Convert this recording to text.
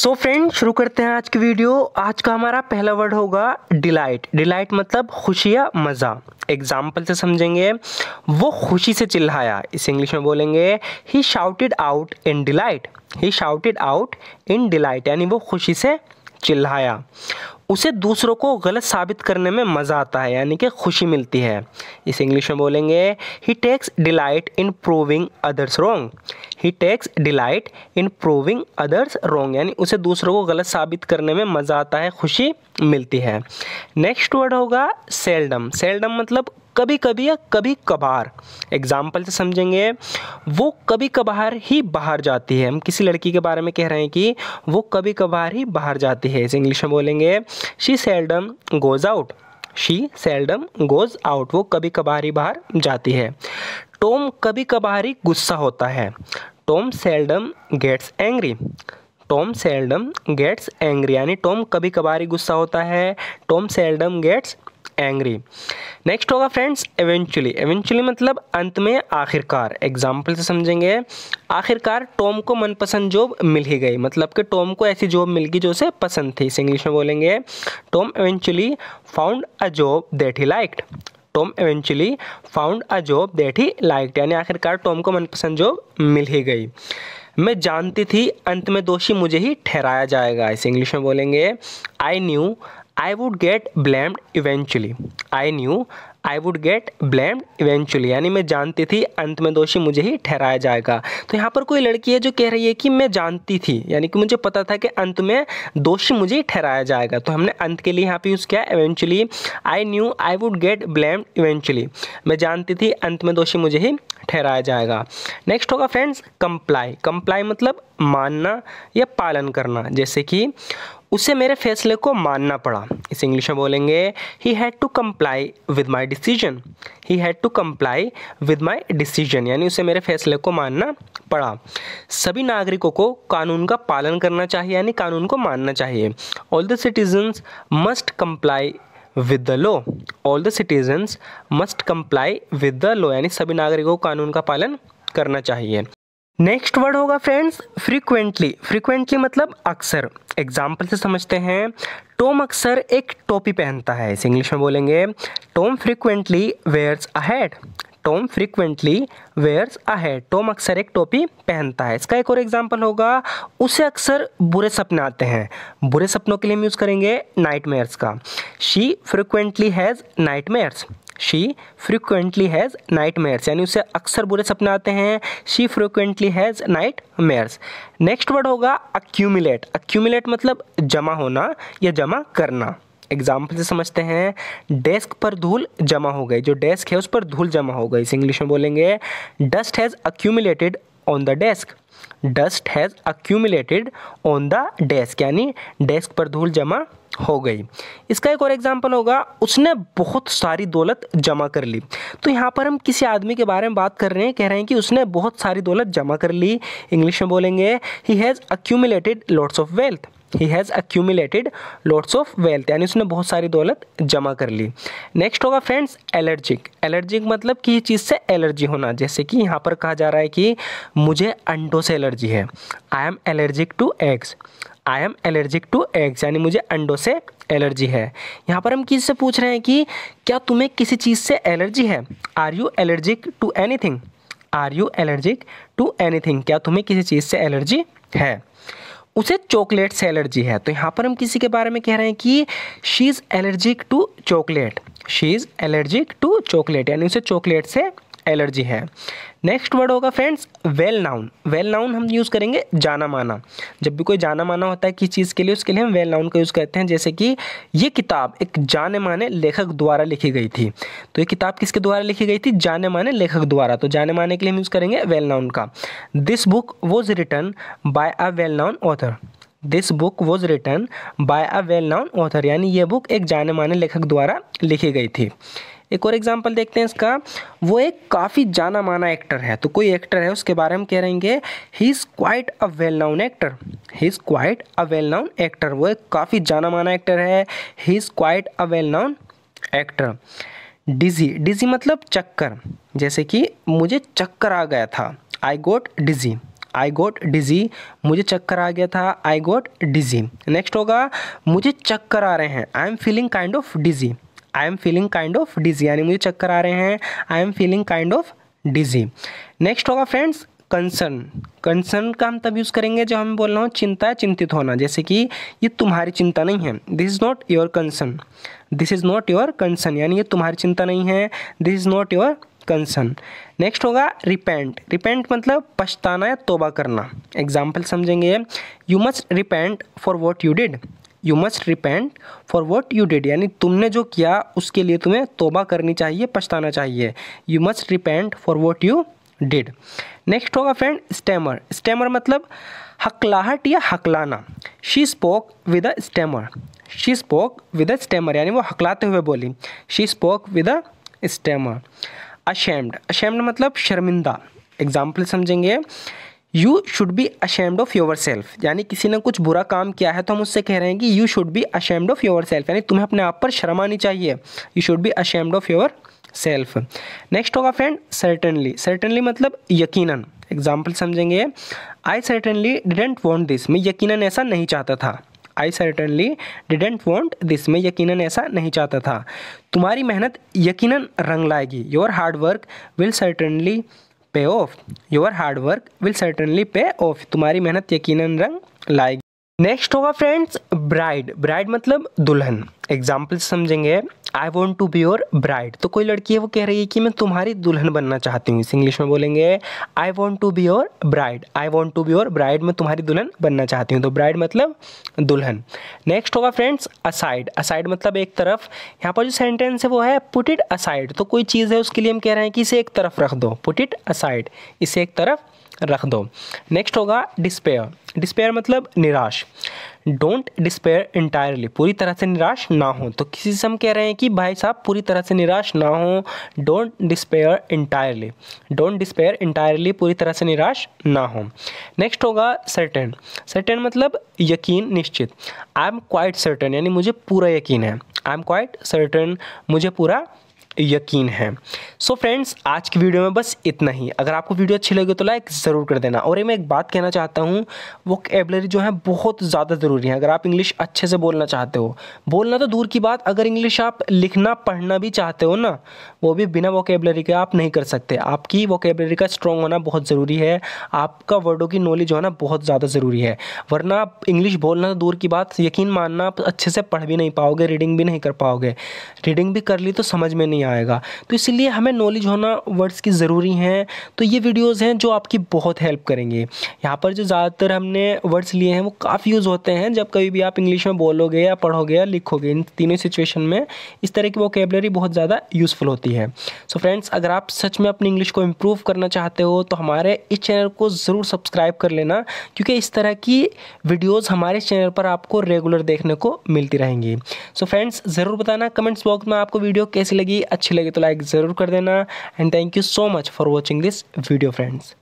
सो so friend शुरू करते हैं आज की वीडियो आज का हमारा पहला वर्ड होगा डिलाइट डिलाइट मतलब खुशी या मज़ा एग्जाम्पल से समझेंगे वो खुशी से चिल्लाया इस इंग्लिश में बोलेंगे he shouted out in delight he shouted out in delight यानी वो खुशी से चिल्लाया उसे दूसरों को गलत साबित करने में मज़ा आता है यानी कि खुशी मिलती है इस इंग्लिश में बोलेंगे he takes delight in proving others wrong he takes delight in proving others wrong यानी उसे दूसरों को गलत साबित करने में मज़ा आता है खुशी मिलती है नेक्स्ट वर्ड होगा सेल्डम सेल्डम मतलब कभी कभी या कभी कभार एग्जाम्पल से समझेंगे वो कभी कभार ही बाहर जाती है हम किसी लड़की के बारे में कह रहे हैं कि वो कभी कभार ही बाहर जाती है इसे इंग्लिश में बोलेंगे she seldom goes out she seldom goes out वो कभी कभार ही बाहर जाती है टोम कभी कभार ही गुस्सा होता है Tom seldom gets angry Tom seldom gets angry यानी टॉम कभी कभार ही गुस्सा होता है Tom seldom gets angry next होगा फ्रेंड्स एवेंचुअली एवेंचुअली मतलब अंत में आखिरकार एग्जाम्पल से समझेंगे आखिरकार टॉम को मनपसंद जॉब मिल ही गई मतलब कि टॉम को ऐसी जॉब मिल गई जो उसे पसंद थी इसे इंग्लिश में बोलेंगे Tom eventually found a job that he liked Tom eventually found a job that he liked यानी आखिरकार टॉम को मनपसंद जॉब मिल ही गई मैं जानती थी अंत में दोषी मुझे ही ठहराया जाएगा इसे इंग्लिश में बोलेंगे I knew I would get blamed eventually I knew I would get blamed eventually यानी मैं जानती थी अंत में दोषी मुझे ही ठहराया जाएगा तो यहाँ पर कोई लड़की है जो कह रही है कि मैं जानती थी यानी कि मुझे पता था कि अंत में दोषी मुझे ही ठहराया जाएगा तो हमने अंत के लिए यहाँ पे यूज़ किया eventually I knew I would get blamed eventually मैं जानती थी अंत में दोषी मुझे ही ठहराया जाएगा नेक्स्ट होगा फ्रेंड्स कंप्लाई कंप्लाई मतलब मानना या पालन करना जैसे कि उसे मेरे फैसले को मानना पड़ा इस इंग्लिश में बोलेंगे he had to comply with my decision he had to comply with my decision यानी उसे मेरे फैसले को मानना पड़ा सभी नागरिकों को कानून का पालन करना चाहिए यानी कानून को मानना चाहिए all the citizens must comply with the law all the citizens must comply with the law यानी सभी नागरिकों को कानून का पालन करना चाहिए नेक्स्ट वर्ड होगा फ्रेंड्स फ्रीक्वेंटली फ्रीक्वेंटली मतलब अक्सर एग्जाम्पल से समझते हैं टॉम अक्सर एक टोपी पहनता है इसे इंग्लिश में बोलेंगे Tom frequently wears a hat Tom frequently wears a hat Tom अक्सर एक टोपी पहनता है इसका एक और एग्जाम्पल होगा उसे अक्सर बुरे सपने आते हैं बुरे सपनों के लिए हम यूज़ करेंगे नाइट का she frequently has night she frequently has nightmares यानी उसे अक्सर बुरे सपने आते हैं she frequently has nightmares next word होगा अक्यूमिलेट अक्यूमिलेट मतलब जमा होना या जमा करना एग्जाम्पल से समझते हैं डेस्क पर धूल जमा हो गई जो डेस्क है उस पर धूल जमा हो गई इसे इंग्लिश में बोलेंगे dust has accumulated on the desk dust has accumulated on the desk यानी डेस्क पर धूल जमा हो गई इसका एक और एग्जाम्पल होगा उसने बहुत सारी दौलत जमा कर ली तो यहाँ पर हम किसी आदमी के बारे में बात कर रहे हैं कह रहे हैं कि उसने बहुत सारी दौलत जमा कर ली इंग्लिश में बोलेंगे he has accumulated lots of wealth he has accumulated lots of wealth यानी उसने बहुत सारी दौलत जमा कर ली नेक्स्ट होगा फ्रेंड्स एलर्जिक एलर्जिक मतलब कि चीज़ से एलर्जी होना जैसे कि यहाँ पर कहा जा रहा है कि मुझे अंडों से एलर्जी है I am allergic to eggs I am allergic to eggs यानी मुझे अंडों से एलर्जी है यहाँ पर हम किस से पूछ रहे हैं कि क्या तुम्हें किसी चीज़ से एलर्जी है are you allergic to anything are you allergic to anything क्या तुम्हें किसी चीज़ से एलर्जी है उसे चॉकलेट से एलर्जी है तो यहाँ पर हम किसी के बारे में कह रहे हैं कि she is allergic to chocolate she is allergic to chocolate यानी उसे चॉकलेट से एलर्जी है नेक्स्ट वर्ड होगा friends well known well known हम यूज़ करेंगे जाना माना जब भी कोई जाना माना होता है किसी चीज़ के लिए उसके लिए हम वेल नाउन का यूज़ करते हैं जैसे कि ये किताब एक जाने माने लेखक द्वारा लिखी गई थी तो ये किताब किसके द्वारा लिखी गई थी जाने माने लेखक द्वारा तो जाने माने के लिए हम यूज़ करेंगे वेल नाउन का this book was written by a well known author this book was written by a well known author यानी ये बुक एक जाने माने लेखक द्वारा लिखी गई थी एक और एग्जाम्पल देखते हैं इसका वो एक काफ़ी जाना माना एक्टर है तो कोई एक्टर है उसके बारे में कह रहेंगे he is quite a well known actor he is quite a well known actor वो एक काफ़ी जाना माना एक्टर है he is quite a well known actor dizzy dizzy मतलब चक्कर जैसे कि मुझे चक्कर आ गया था आई गोट डिजी आई गोट डिजी मुझे चक्कर आ गया था आई गोट डिजी नेक्स्ट होगा मुझे चक्कर आ रहे हैं I am feeling kind of dizzy I am feeling kind of dizzy यानी मुझे चक्कर आ रहे हैं I am feeling kind of dizzy next होगा फ्रेंड्स कंसर्न कंसर्न का हम तब यूज़ करेंगे जब हम बोल रहा हूँ चिंता चिंतित होना जैसे कि ये तुम्हारी चिंता नहीं है this is not your concern this is not your concern यानी ये तुम्हारी चिंता नहीं है this is not your concern next होगा रिपेंट रिपेंट मतलब पछताना या तोबा करना एग्जाम्पल समझेंगे you must repent for what you did you must repent for what you did यानी तुमने जो किया उसके लिए तुम्हें तोबा करनी चाहिए पछताना चाहिए you must repent for what you did next होगा फ्रेंड स्टैमर स्टैमर मतलब हकलाहट या हकलाना she spoke with a stammer she spoke with a stammer यानी वो हकलाते हुए बोली she spoke with a stammer ashamed ashamed मतलब शर्मिंदा एग्जाम्पल समझेंगे you should be ashamed of yourself यानी किसी ने कुछ बुरा काम किया है तो हम उससे कह रहे हैं कि you should be ashamed of yourself यानी तुम्हें अपने आप पर शर्म आनी चाहिए you should be ashamed of yourself next होगा फ्रेंड सर्टनली सर्टनली मतलब यकीन एग्जाम्पल समझेंगे I certainly didn't want this मैं यकीन ऐसा नहीं चाहता था I certainly didn't want this मैं यकीन ऐसा नहीं चाहता था तुम्हारी मेहनत यकीन रंग लाएगी your hard work will certainly pay off your hard work will certainly pay off तुम्हारी मेहनत यकीनन रंग लाएगी नेक्स्ट होगा फ्रेंड्स ब्राइड ब्राइड मतलब दुल्हन एग्जाम्पल समझेंगे I want to be your bride तो कोई लड़की है वो कह रही है कि मैं तुम्हारी दुल्हन बनना चाहती हूँ इस इंग्लिश में बोलेंगे I want to be your bride I want to be your bride मैं तुम्हारी दुल्हन बनना चाहती हूँ तो ब्राइड मतलब दुल्हन नेक्स्ट होगा फ्रेंड्स असाइड असाइड मतलब एक तरफ यहाँ पर जो सेंटेंस है वो है पुट इट असाइड तो कोई चीज़ है उसके लिए हम कह रहे हैं कि इसे एक तरफ रख दो पुट इट असाइड इसे एक तरफ रख दो नेक्स्ट होगा डिस्पेयर डिस्पेयर मतलब निराश डोंट डिस्पेयर इंटायरली पूरी तरह से निराश ना हो तो किसी से हम कह रहे हैं कि भाई साहब पूरी तरह से निराश ना हो don't despair entirely don't despair entirely पूरी तरह से निराश ना हो नेक्स्ट होगा सर्टेन सर्टेन मतलब यकीन निश्चित आई एम क्वाइट सर्टेन यानी मुझे पूरा यकीन है आई एम क्वाइट सर्टेन मुझे पूरा यकीन है सो so फ्रेंड्स आज की वीडियो में बस इतना ही अगर आपको वीडियो अच्छी लगे तो लाइक ज़रूर कर देना और ये मैं एक बात कहना चाहता हूँ वोकेबलरी जो है बहुत ज़्यादा ज़रूरी है अगर आप इंग्लिश अच्छे से बोलना चाहते हो बोलना तो दूर की बात अगर इंग्लिश आप लिखना पढ़ना भी चाहते हो ना वो भी बिना वोकेबलरी के आप नहीं कर सकते आपकी वोकेबलरी का स्ट्रॉन्ग होना बहुत ज़रूरी है आपका वर्डों की नॉलेज होना बहुत ज़्यादा ज़रूरी है वरना आप इंग्लिश बोलना तो दूर की बात यकीन मानना आप अच्छे से पढ़ भी नहीं पाओगे रीडिंग भी नहीं कर पाओगे रीडिंग भी कर ली तो समझ में नहीं आ आएगा तो इसलिए हमें नॉलेज होना वर्ड्स की ज़रूरी हैं तो ये वीडियोज़ हैं जो आपकी बहुत हेल्प करेंगे यहाँ पर जो ज़्यादातर हमने वर्ड्स लिए हैं वो काफ़ी यूज़ होते हैं जब कभी भी आप इंग्लिश में बोलोगे या पढ़ोगे या लिखोगे इन तीनों सिचुएशन में इस तरह की वोकेबलरी बहुत ज़्यादा यूज़फुल होती है सो so फ्रेंड्स अगर आप सच में अपनी इंग्लिश को इम्प्रूव करना चाहते हो तो हमारे इस चैनल को ज़रूर सब्सक्राइब कर लेना क्योंकि इस तरह की वीडियोज़ हमारे चैनल पर आपको रेगुलर देखने को मिलती रहेंगी सो so फ्रेंड्स ज़रूर बताना कमेंट्स बॉक्स में आपको वीडियो कैसी लगी अच्छी लगी तो लाइक ज़रूर कर देना and thank you so much for watching this video friends